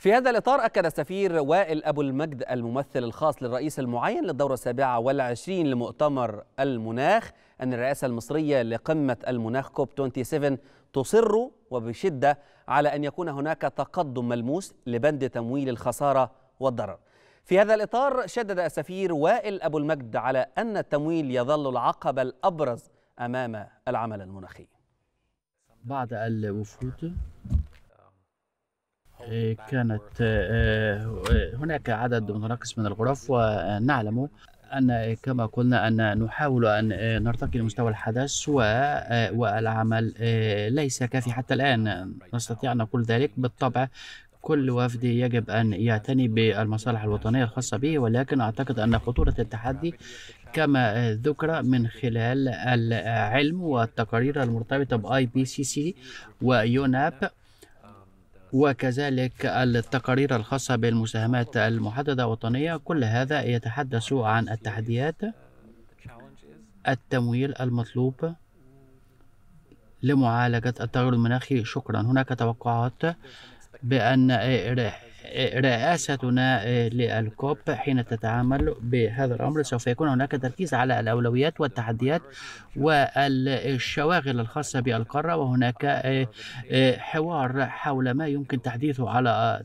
في هذا الإطار أكد السفير وائل أبو المجد الممثل الخاص للرئيس المعين للدورة السابعة والعشرين لمؤتمر المناخ أن الرئاسة المصرية لقمة المناخ كوب 27 تصر وبشدة على أن يكون هناك تقدم ملموس لبند تمويل الخسارة والضرر في هذا الإطار شدد السفير وائل أبو المجد على أن التمويل يظل العقبة الأبرز أمام العمل المناخي بعد الوفود إيه، كانت إيه، إيه، هناك عدد متناقص من الغرف ونعلم أن كما قلنا أن نحاول أن نرتقي لمستوى الحدث والعمل ليس كافي حتى الآن نستطيع أن نقول ذلك بالطبع كل وفد يجب أن يعتني بالمصالح الوطنية الخاصة به ولكن أعتقد أن خطورة التحدي كما ذكر من خلال العلم والتقارير المرتبطة بآي بي سي سي ويوناب وكذلك التقارير الخاصة بالمساهمات المحددة وطنية كل هذا يتحدث عن التحديات التمويل المطلوب لمعالجة التغير المناخي شكرا هناك توقعات بأن رئاستنا آه، للكوب حين تتعامل بهذا الأمر سوف يكون هناك تركيز على الأولويات والتحديات والشواغل الخاصة بالقارة وهناك آه، آه، حوار حول ما يمكن تحديثه على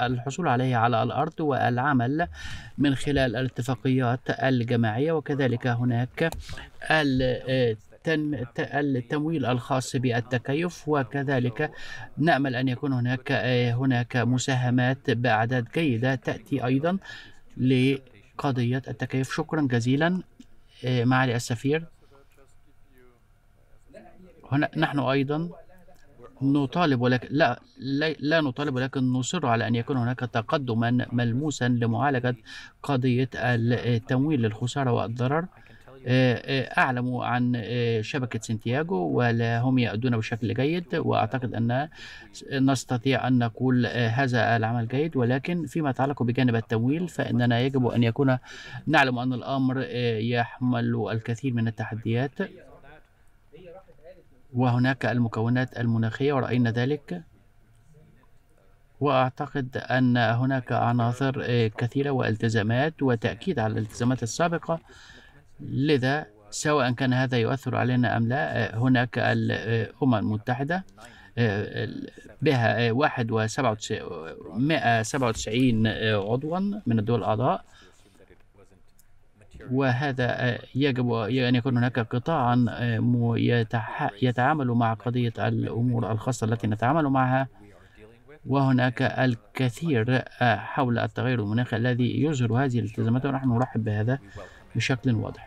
الحصول عليه على الأرض والعمل من خلال الاتفاقيات الجماعية وكذلك هناك التمويل الخاص بالتكيف وكذلك نأمل أن يكون هناك هناك مساهمات بأعداد جيدة تأتي أيضا لقضية التكيف شكرا جزيلا آه، معالي السفير هنا نحن أيضا نطالب ولكن لا, لا لا نطالب ولكن نصر على ان يكون هناك تقدما ملموسا لمعالجه قضيه التمويل للخساره والضرر آه، آه، اعلموا عن آه، شبكة سنتياجو ولا هم بشكل جيد وأعتقد أن نستطيع أن نقول هذا العمل جيد ولكن فيما يتعلق بجانب التمويل فإننا يجب أن يكون نعلم أن الأمر يحمل الكثير من التحديات وهناك المكونات المناخية ورأينا ذلك وأعتقد أن هناك عناصر كثيرة والتزامات وتأكيد على الالتزامات السابقة لذا سواء كان هذا يؤثر علينا أم لا آه، هناك الأمم المتحدة آه، بها 197 آه، عضوا من الدول الأعضاء وهذا يجب أن يكون هناك قطاعا يتعامل مع قضية الأمور الخاصة التي نتعامل معها وهناك الكثير حول التغير المناخي الذي يظهر هذه الالتزامات ونحن نرحب بهذا بشكل واضح